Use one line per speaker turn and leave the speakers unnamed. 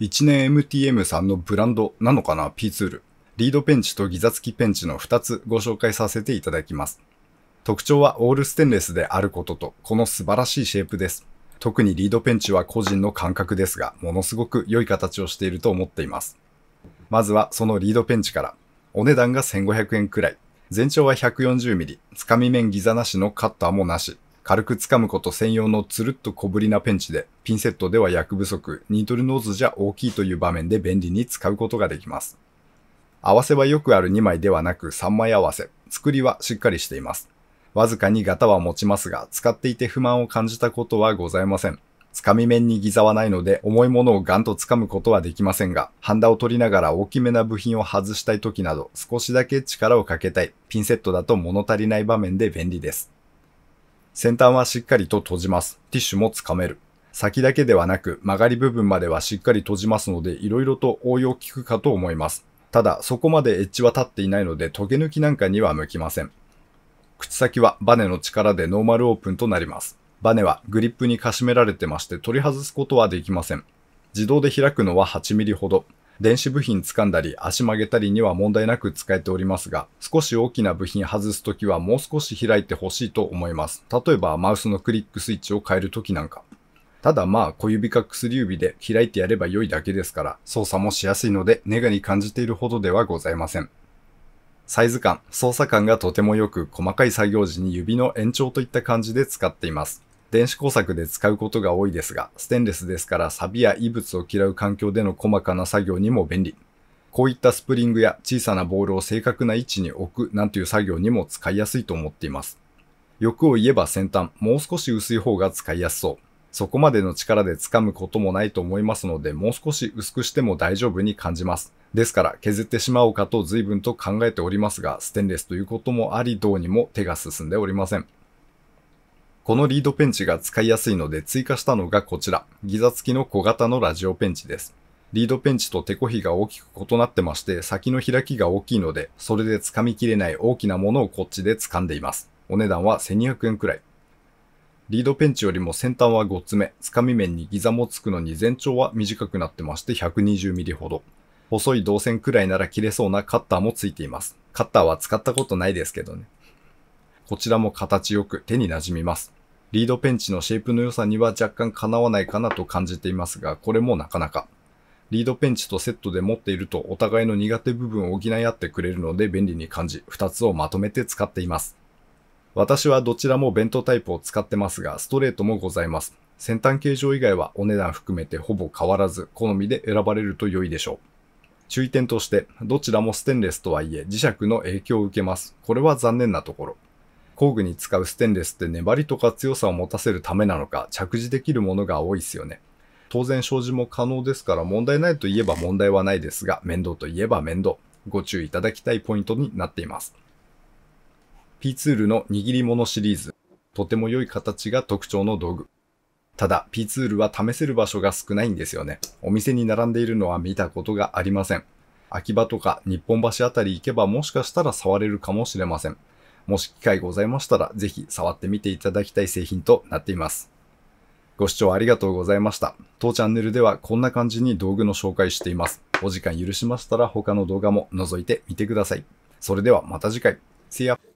1年 MTM さんのブランドなのかな ?P ツール。リードペンチとギザ付きペンチの2つご紹介させていただきます。特徴はオールステンレスであることと、この素晴らしいシェイプです。特にリードペンチは個人の感覚ですが、ものすごく良い形をしていると思っています。まずはそのリードペンチから。お値段が1500円くらい。全長は 140mm。つかみ面ギザなしのカッターもなし。軽く掴むこと専用のつるっと小ぶりなペンチで、ピンセットでは役不足、ニートルノーズじゃ大きいという場面で便利に使うことができます。合わせはよくある2枚ではなく3枚合わせ、作りはしっかりしています。わずかに型は持ちますが、使っていて不満を感じたことはございません。掴み面にギザはないので、重いものをガンと掴むことはできませんが、ハンダを取りながら大きめな部品を外したい時など、少しだけ力をかけたい、ピンセットだと物足りない場面で便利です。先端はしっかりと閉じます。ティッシュもつかめる。先だけではなく曲がり部分まではしっかり閉じますので色々と応用効くかと思います。ただそこまでエッジは立っていないのでトゲ抜きなんかには向きません。口先はバネの力でノーマルオープンとなります。バネはグリップにかしめられてまして取り外すことはできません。自動で開くのは8ミリほど。電子部品掴んだり足曲げたりには問題なく使えておりますが、少し大きな部品外すときはもう少し開いてほしいと思います。例えばマウスのクリックスイッチを変えるときなんか。ただまあ小指か薬指で開いてやれば良いだけですから操作もしやすいのでネガに感じているほどではございません。サイズ感、操作感がとても良く細かい作業時に指の延長といった感じで使っています。電子工作で使うことが多いですが、ステンレスですから錆や異物を嫌う環境での細かな作業にも便利。こういったスプリングや小さなボールを正確な位置に置くなんていう作業にも使いやすいと思っています。欲を言えば先端、もう少し薄い方が使いやすそう。そこまでの力で掴むこともないと思いますので、もう少し薄くしても大丈夫に感じます。ですから、削ってしまおうかと随分と考えておりますが、ステンレスということもあり、どうにも手が進んでおりません。このリードペンチが使いやすいので追加したのがこちら、ギザ付きの小型のラジオペンチです。リードペンチと手コひが大きく異なってまして、先の開きが大きいので、それで掴みきれない大きなものをこっちで掴んでいます。お値段は1200円くらい。リードペンチよりも先端は5つ目、掴み面にギザもつくのに全長は短くなってまして1 2 0ミリほど。細い導線くらいなら切れそうなカッターもついています。カッターは使ったことないですけどね。こちらも形よく手に馴染みます。リードペンチのシェイプの良さには若干かなわないかなと感じていますが、これもなかなか。リードペンチとセットで持っているとお互いの苦手部分を補い合ってくれるので便利に感じ、2つをまとめて使っています。私はどちらも弁当タイプを使ってますが、ストレートもございます。先端形状以外はお値段含めてほぼ変わらず、好みで選ばれると良いでしょう。注意点として、どちらもステンレスとはいえ磁石の影響を受けます。これは残念なところ。工具に使うステンレスって粘りとか強さを持たせるためなのか、着地できるものが多いですよね。当然障子も可能ですから問題ないといえば問題はないですが、面倒といえば面倒。ご注意いただきたいポイントになっています。P ツールの握り物シリーズ。とても良い形が特徴の道具。ただ、P ツールは試せる場所が少ないんですよね。お店に並んでいるのは見たことがありません。秋葉とか日本橋あたり行けばもしかしたら触れるかもしれません。もし機会ございましたら、ぜひ触ってみていただきたい製品となっています。ご視聴ありがとうございました。当チャンネルではこんな感じに道具の紹介しています。お時間許しましたら他の動画も覗いてみてください。それではまた次回。See ya!